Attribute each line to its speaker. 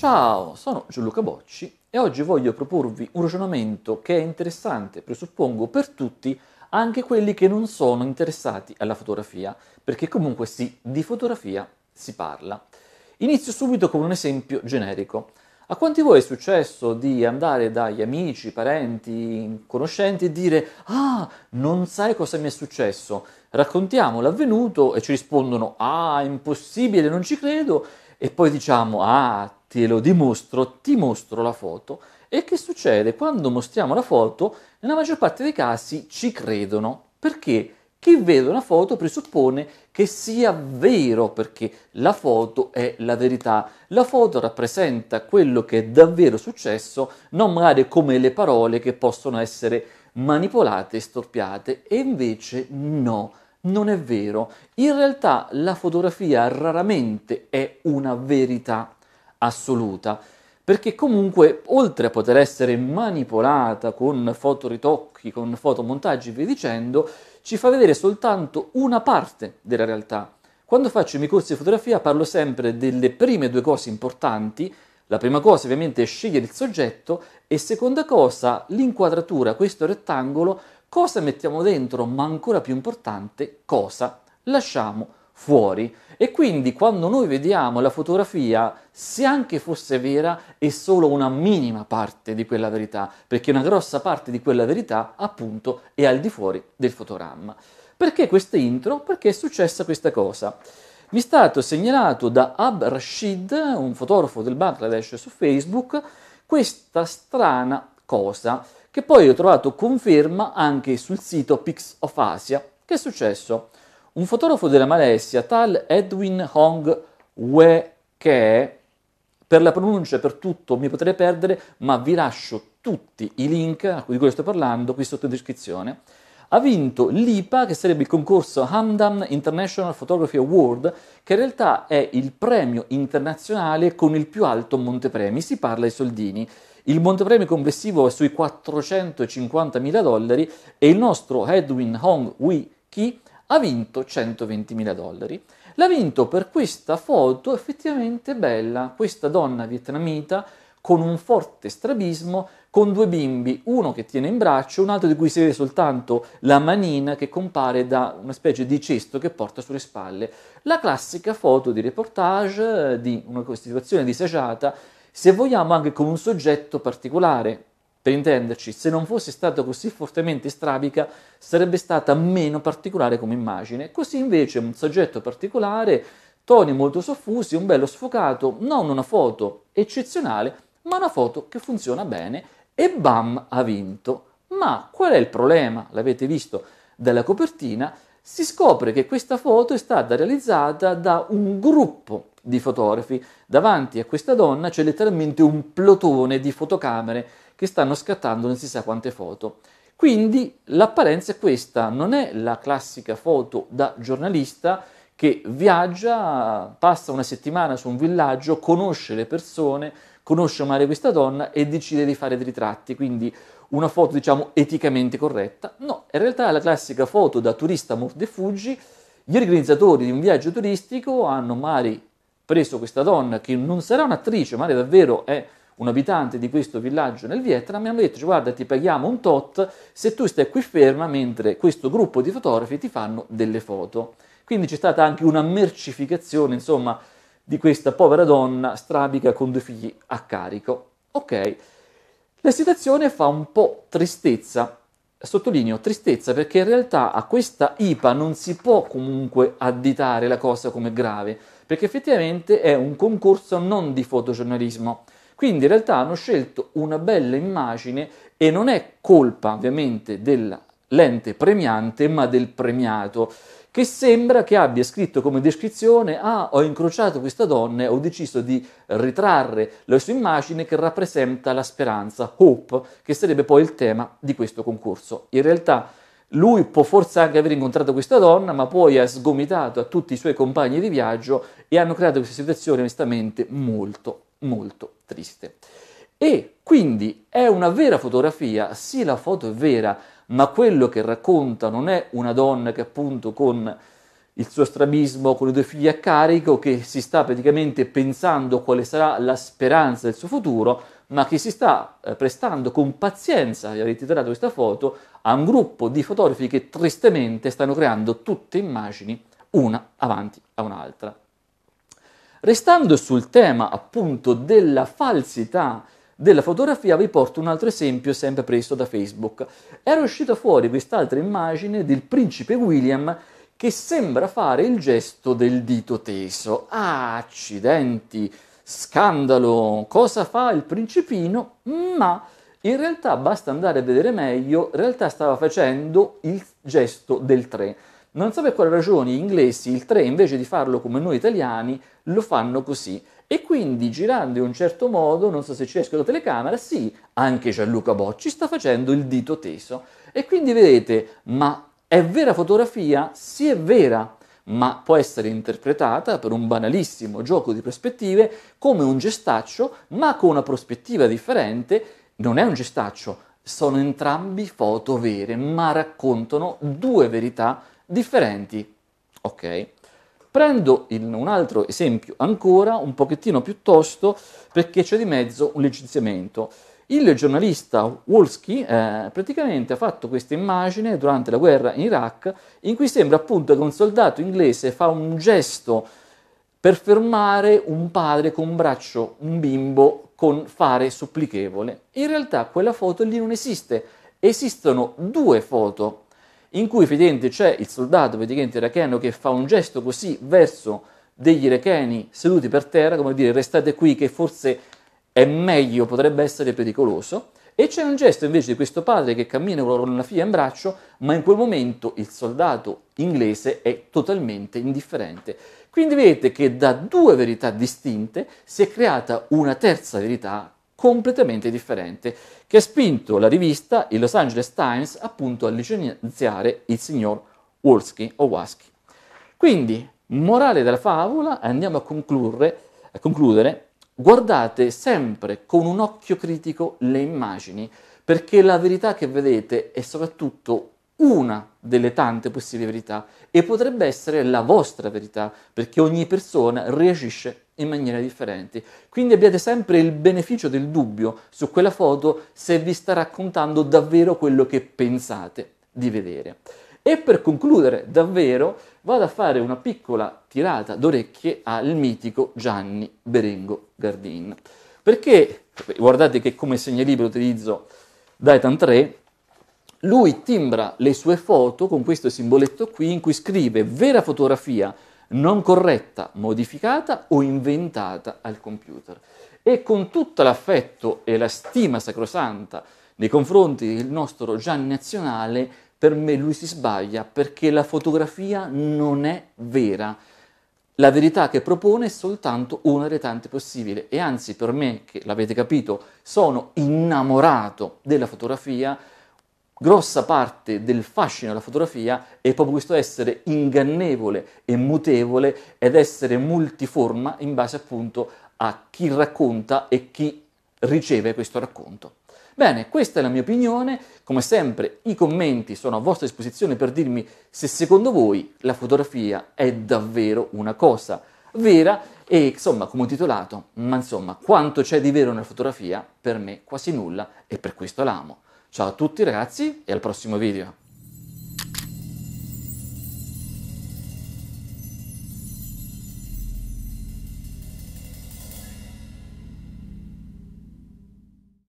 Speaker 1: Ciao, sono Gianluca Bocci e oggi voglio proporvi un ragionamento che è interessante, presuppongo, per tutti, anche quelli che non sono interessati alla fotografia, perché comunque sì, di fotografia si parla. Inizio subito con un esempio generico. A quanti voi è successo di andare dagli amici, parenti, conoscenti e dire Ah, non sai cosa mi è successo? Raccontiamo l'avvenuto e ci rispondono Ah, impossibile, non ci credo. E poi diciamo Ah, te lo dimostro, ti mostro la foto e che succede? Quando mostriamo la foto, nella maggior parte dei casi ci credono, perché chi vede una foto presuppone che sia vero, perché la foto è la verità. La foto rappresenta quello che è davvero successo, non magari come le parole che possono essere manipolate e storpiate, e invece no. Non è vero, in realtà la fotografia raramente è una verità, assoluta, perché comunque oltre a poter essere manipolata con fotoritocchi, con fotomontaggi e via dicendo, ci fa vedere soltanto una parte della realtà. Quando faccio i miei corsi di fotografia parlo sempre delle prime due cose importanti. La prima cosa ovviamente è scegliere il soggetto e seconda cosa l'inquadratura, questo rettangolo, cosa mettiamo dentro, ma ancora più importante, cosa lasciamo fuori. E quindi quando noi vediamo la fotografia, se anche fosse vera, è solo una minima parte di quella verità, perché una grossa parte di quella verità appunto è al di fuori del fotogramma. Perché questa intro? Perché è successa questa cosa. Mi è stato segnalato da Ab Rashid, un fotografo del Bangladesh su Facebook, questa strana cosa che poi ho trovato conferma anche sul sito Pix of Asia. Che è successo? un fotografo della Malesia, tal Edwin Hong Wee Ke, per la pronuncia e per tutto mi potrei perdere, ma vi lascio tutti i link di cui sto parlando qui sotto in descrizione, ha vinto l'IPA, che sarebbe il concorso Hamdan International Photography Award, che in realtà è il premio internazionale con il più alto montepremi, si parla ai soldini. Il montepremi complessivo è sui 450 mila dollari e il nostro Edwin Hong Wee Ke ha vinto 120.000 dollari. L'ha vinto per questa foto effettivamente bella, questa donna vietnamita con un forte strabismo, con due bimbi, uno che tiene in braccio, un altro di cui si vede soltanto la manina che compare da una specie di cesto che porta sulle spalle. La classica foto di reportage eh, di una situazione disagiata, se vogliamo anche con un soggetto particolare, per intenderci, se non fosse stata così fortemente strabica, sarebbe stata meno particolare come immagine. Così invece un soggetto particolare, toni molto soffusi, un bello sfocato, non una foto eccezionale, ma una foto che funziona bene e bam ha vinto. Ma qual è il problema? L'avete visto dalla copertina, si scopre che questa foto è stata realizzata da un gruppo di fotografi. Davanti a questa donna c'è letteralmente un plotone di fotocamere che stanno scattando non si sa quante foto. Quindi l'apparenza è questa, non è la classica foto da giornalista che viaggia, passa una settimana su un villaggio, conosce le persone, conosce magari questa donna e decide di fare dei ritratti, quindi una foto diciamo eticamente corretta. No, in realtà è la classica foto da turista e fuggi, gli organizzatori di un viaggio turistico hanno magari preso questa donna che non sarà un'attrice, magari davvero è un abitante di questo villaggio nel Vietnam, mi hanno detto guarda ti paghiamo un tot se tu stai qui ferma mentre questo gruppo di fotografi ti fanno delle foto. Quindi c'è stata anche una mercificazione, insomma, di questa povera donna strabica con due figli a carico. Ok, la situazione fa un po' tristezza, sottolineo tristezza perché in realtà a questa IPA non si può comunque additare la cosa come grave, perché effettivamente è un concorso non di fotogiornalismo, quindi in realtà hanno scelto una bella immagine e non è colpa ovviamente dell'ente premiante, ma del premiato che sembra che abbia scritto come descrizione ah ho incrociato questa donna e ho deciso di ritrarre la sua immagine che rappresenta la speranza, hope, che sarebbe poi il tema di questo concorso. In realtà lui può forse anche aver incontrato questa donna, ma poi ha sgomitato a tutti i suoi compagni di viaggio e hanno creato questa situazione onestamente molto molto triste. E quindi è una vera fotografia, sì la foto è vera, ma quello che racconta non è una donna che appunto con il suo strabismo, con i due figli a carico, che si sta praticamente pensando quale sarà la speranza del suo futuro, ma che si sta eh, prestando con pazienza, avete tirato questa foto, a un gruppo di fotografi che tristemente stanno creando tutte immagini, una avanti a un'altra. Restando sul tema appunto della falsità della fotografia, vi porto un altro esempio sempre preso da Facebook. Era uscita fuori quest'altra immagine del principe William che sembra fare il gesto del dito teso. Ah, accidenti, scandalo, cosa fa il principino? Ma in realtà basta andare a vedere meglio, in realtà stava facendo il gesto del 3. Non so per quale ragione gli inglesi il 3 invece di farlo come noi italiani lo fanno così. E quindi girando in un certo modo, non so se ci esco la telecamera, sì, anche Gianluca Bocci sta facendo il dito teso. E quindi vedete, ma è vera fotografia? Sì, è vera, ma può essere interpretata per un banalissimo gioco di prospettive come un gestaccio, ma con una prospettiva differente. Non è un gestaccio, sono entrambi foto vere, ma raccontano due verità differenti. Ok? Prendo il, un altro esempio ancora, un pochettino più tosto, perché c'è di mezzo un licenziamento. Il giornalista Wolski eh, praticamente ha fatto questa immagine durante la guerra in Iraq in cui sembra appunto che un soldato inglese fa un gesto per fermare un padre con un braccio, un bimbo con fare supplichevole. In realtà quella foto lì non esiste, esistono due foto in cui vedete c'è il soldato praticamente iracheno che fa un gesto così verso degli iracheni seduti per terra, come dire restate qui che forse è meglio, potrebbe essere pericoloso, e c'è un gesto invece di questo padre che cammina con la figlia in braccio, ma in quel momento il soldato inglese è totalmente indifferente. Quindi vedete che da due verità distinte si è creata una terza verità completamente differente, che ha spinto la rivista, il Los Angeles Times, appunto a licenziare il signor Wolski o Wasky. Quindi, morale della favola, andiamo a a concludere, guardate sempre con un occhio critico le immagini, perché la verità che vedete è soprattutto una delle tante possibili verità e potrebbe essere la vostra verità, perché ogni persona reagisce in maniera differente. Quindi abbiate sempre il beneficio del dubbio su quella foto se vi sta raccontando davvero quello che pensate di vedere. E per concludere, davvero, vado a fare una piccola tirata d'orecchie al mitico Gianni Berengo Gardin. Perché, guardate che come segnalibro utilizzo Daitan 3, lui timbra le sue foto con questo simboletto qui in cui scrive vera fotografia non corretta, modificata o inventata al computer. E con tutto l'affetto e la stima sacrosanta nei confronti del nostro Gian Nazionale, per me lui si sbaglia perché la fotografia non è vera. La verità che propone è soltanto una delle tante possibili e anzi per me, che l'avete capito, sono innamorato della fotografia, grossa parte del fascino della fotografia è proprio questo essere ingannevole e mutevole ed essere multiforma in base appunto a chi racconta e chi riceve questo racconto. Bene, questa è la mia opinione, come sempre i commenti sono a vostra disposizione per dirmi se secondo voi la fotografia è davvero una cosa vera e insomma come ho titolato, ma insomma quanto c'è di vero nella fotografia, per me quasi nulla e per questo l'amo. Ciao a tutti ragazzi e al prossimo video.